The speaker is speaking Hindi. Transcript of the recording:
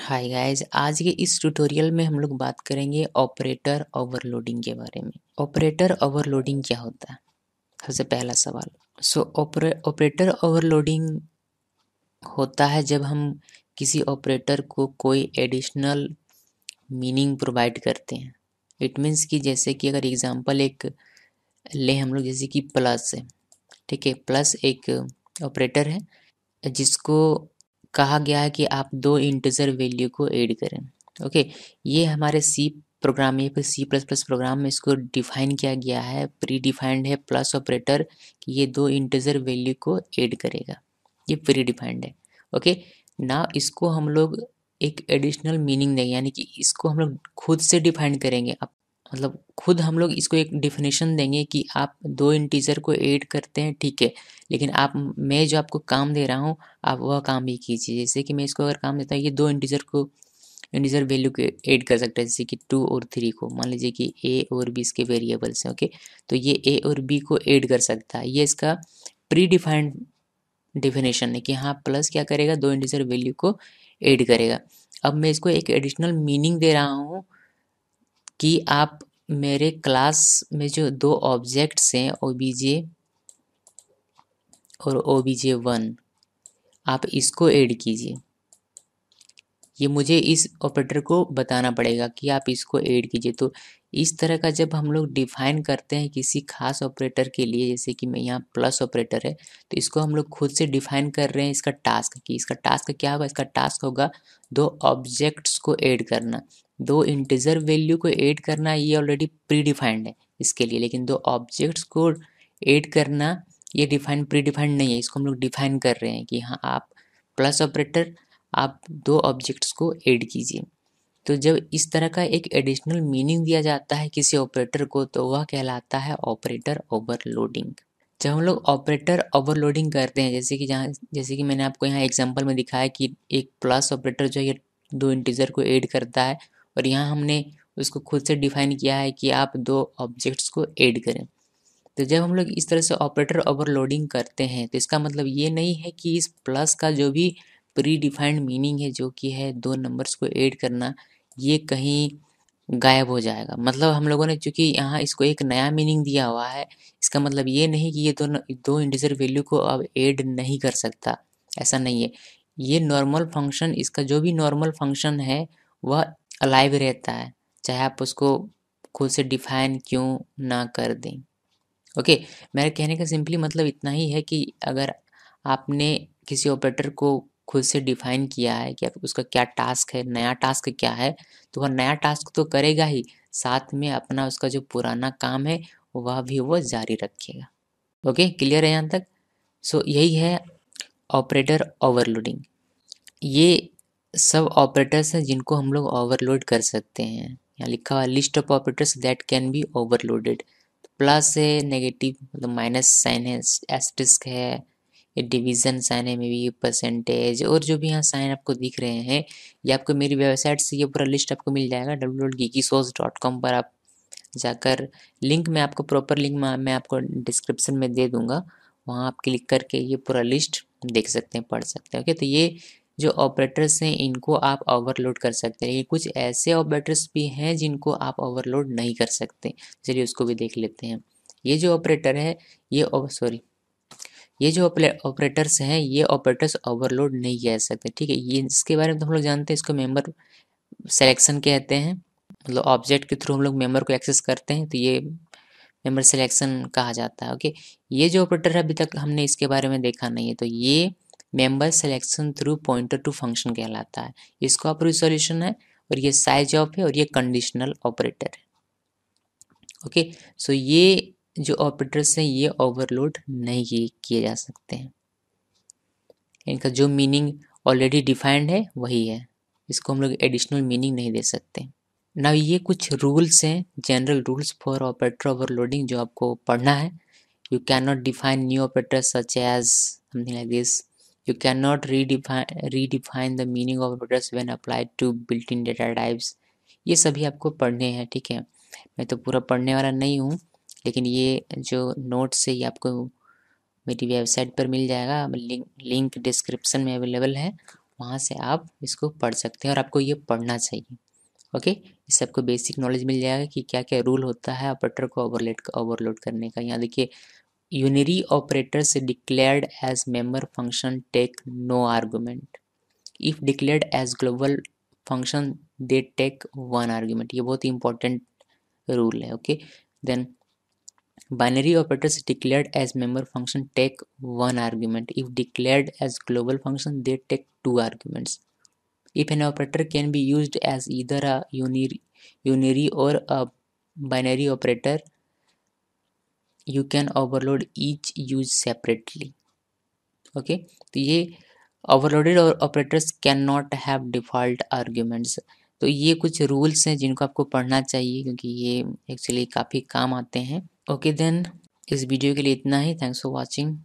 हाय गाइस आज के इस ट्यूटोरियल में हम लोग बात करेंगे ऑपरेटर ओवरलोडिंग के बारे में ऑपरेटर ओवरलोडिंग क्या होता है सबसे पहला सवाल सो ऑपरे ऑपरेटर ओवरलोडिंग होता है जब हम किसी ऑपरेटर को कोई एडिशनल मीनिंग प्रोवाइड करते हैं इट मीन्स कि जैसे कि अगर एग्जांपल एक ले हम लोग जैसे कि प्लस है ठीक है प्लस एक ऑपरेटर है जिसको कहा गया है कि आप दो इंटीजर वैल्यू को ऐड करें ओके ये हमारे सी प्रोग्राम में फिर सी प्लस प्लस प्रोग्राम में इसको डिफाइन किया गया है प्री डिफाइंड है प्लस ऑपरेटर कि ये दो इंटीजर वैल्यू को ऐड करेगा ये प्री डिफाइंड है ओके ना इसको हम लोग एक एडिशनल मीनिंग देंगे यानी कि इसको हम लोग खुद से डिफाइन करेंगे अब मतलब खुद हम लोग इसको एक डिफिनेशन देंगे कि आप दो इंटीजर को ऐड करते हैं ठीक है लेकिन आप मैं जो आपको काम दे रहा हूँ आप वह काम भी कीजिए जैसे कि मैं इसको अगर काम देता हूँ ये दो इंटीजर को इंटीजर वैल्यू को ऐड कर सकता है जैसे कि टू और थ्री को मान लीजिए कि ए और बी इसके वेरिएबल्स हैं ओके तो ये ए और बी को ऐड कर सकता है ये इसका प्री डिफाइंड डिफिनेशन है कि हाँ प्लस क्या करेगा दो इंटीजर वैल्यू को ऐड करेगा अब मैं इसको एक एडिशनल मीनिंग दे रहा हूँ कि आप मेरे क्लास में जो दो ऑब्जेक्ट्स हैं ओ बी जे और ओ बी जे वन आप इसको ऐड कीजिए ये मुझे इस ऑपरेटर को बताना पड़ेगा कि आप इसको ऐड कीजिए तो इस तरह का जब हम लोग डिफाइन करते हैं किसी खास ऑपरेटर के लिए जैसे कि मैं यहाँ प्लस ऑपरेटर है तो इसको हम लोग खुद से डिफाइन कर रहे हैं इसका टास्क कि इसका टास्क क्या होगा इसका टास्क होगा दो ऑब्जेक्ट्स को ऐड करना दो इंटीजर वैल्यू को ऐड करना ये ऑलरेडी प्री डिफाइंड है इसके लिए लेकिन दो ऑब्जेक्ट्स को ऐड करना ये डिफाइन प्री डिफाइंड नहीं है इसको हम लोग डिफाइन कर रहे हैं कि हाँ आप प्लस ऑपरेटर आप दो ऑब्जेक्ट्स को ऐड कीजिए तो जब इस तरह का एक एडिशनल मीनिंग दिया जाता है किसी ऑपरेटर को तो वह कहलाता है ऑपरेटर ओवरलोडिंग जब हम लोग ऑपरेटर ओवरलोडिंग करते हैं जैसे कि जहाँ जैसे कि मैंने आपको यहाँ एग्जाम्पल में दिखाया कि एक प्लस ऑपरेटर जो है ये दो इंटीजर को ऐड करता है और यहाँ हमने उसको खुद से डिफाइन किया है कि आप दो ऑब्जेक्ट्स को ऐड करें तो जब हम लोग इस तरह से ऑपरेटर ओवरलोडिंग करते हैं तो इसका मतलब ये नहीं है कि इस प्लस का जो भी प्री डिफाइंड मीनिंग है जो कि है दो नंबर्स को ऐड करना ये कहीं गायब हो जाएगा मतलब हम लोगों ने चूंकि यहाँ इसको एक नया मीनिंग दिया हुआ है इसका मतलब ये नहीं कि ये दो दो इंडिजर वैल्यू को अब ऐड नहीं कर सकता ऐसा नहीं है ये नॉर्मल फंक्शन इसका जो भी नॉर्मल फंक्शन है वह अलाइव रहता है चाहे आप उसको खुद से डिफाइन क्यों ना कर दें ओके मेरे कहने का सिंपली मतलब इतना ही है कि अगर आपने किसी ऑपरेटर को खुद से डिफाइन किया है कि उसका क्या टास्क है नया टास्क क्या है तो वह नया टास्क तो करेगा ही साथ में अपना उसका जो पुराना काम है वह भी वो जारी रखेगा ओके क्लियर है यहाँ तक सो so, यही है ऑपरेटर ओवरलोडिंग ये सब ऑपरेटर्स हैं जिनको हम लोग ओवरलोड कर सकते हैं यहाँ लिखा हुआ list of operators that can be overloaded तो प्लस है नेगेटिव मतलब माइनस साइन है एस्टिस्क है ये डिवीज़न साइन है मे बी परसेंटेज और जो भी यहाँ साइन आपको दिख रहे हैं ये आपको मेरी वेबसाइट से ये पूरा लिस्ट आपको मिल जाएगा डब्ल्यू डॉट कॉम पर आप जाकर लिंक मैं आपको प्रॉपर लिंक मैं आपको डिस्क्रिप्शन में दे दूँगा वहाँ आप क्लिक करके ये पूरा लिस्ट देख सकते हैं पढ़ सकते हैं ओके तो ये जो ऑपरेटर्स हैं इनको आप ओवरलोड कर सकते हैं ये कुछ ऐसे ऑपरेटर्स भी हैं जिनको आप ओवरलोड नहीं कर सकते चलिए उसको भी देख लेते हैं ये जो ऑपरेटर है ये सॉरी ये जो ऑपरेटर्स हैं ये ऑपरेटर्स ओवरलोड नहीं कह सकते ठीक है ये इसके बारे में तो हम लोग जानते हैं इसको मेम्बर सेलेक्शन कहते हैं मतलब ऑब्जेक्ट के थ्रू हम लोग मेम्बर को एक्सेस करते हैं तो ये मेम्बर सिलेक्शन कहा जाता है ओके ये जो ऑपरेटर है अभी तक हमने इसके बारे में देखा नहीं है तो ये member selection through pointer to function कहलाता है इसको आप सोल्यूशन है और ये साइज ऑफ है और ये कंडीशनल ऑपरेटर है ओके सो ये जो ऑपरेटर्स हैं ये ओवरलोड नहीं किए जा सकते हैं इनका जो मीनिंग ऑलरेडी डिफाइंड है वही है इसको हम लोग एडिशनल मीनिंग नहीं दे सकते ना ये कुछ रूल्स हैं general rules for operator overloading जो आपको पढ़ना है you can not define new operator such as something like this you cannot redefine redefine meaning of operators when when to to in data types ये सभी आपको पढ़ने हैं ठीक है मैं तो पूरा पढ़ने वाला नहीं हूँ लेकिन ये जो नोट्स है ये आपको मेरी वेबसाइट पर मिल जाएगा लिंक लिंक डिस्क्रिप्सन में अवेलेबल है वहाँ से आप इसको पढ़ सकते हैं और आपको ये पढ़ना चाहिए ओके इससे आपको बेसिक नॉलेज मिल जाएगा कि क्या क्या रूल होता है ऑपरेटर को ओवरलेट ओवरलोड करने का यहाँ देखिए यूनरी ऑपरेटर से declared as member function take no argument if declared as global function they take one argument ये बहुत ही इंपॉर्टेंट रूल है okay then Binary operators declared as member function take one argument. If declared as global function, they take two arguments. If an operator can be used as either a unary, unary or a binary operator, you can overload each use separately. Okay, तो ये ओवरलोडेड और operators can not have default arguments तो ये कुछ रूल्स हैं जिनको आपको पढ़ना चाहिए क्योंकि ये एक्चुअली काफ़ी काम आते हैं ओके देन इस वीडियो के लिए इतना ही थैंक्स फॉर वॉचिंग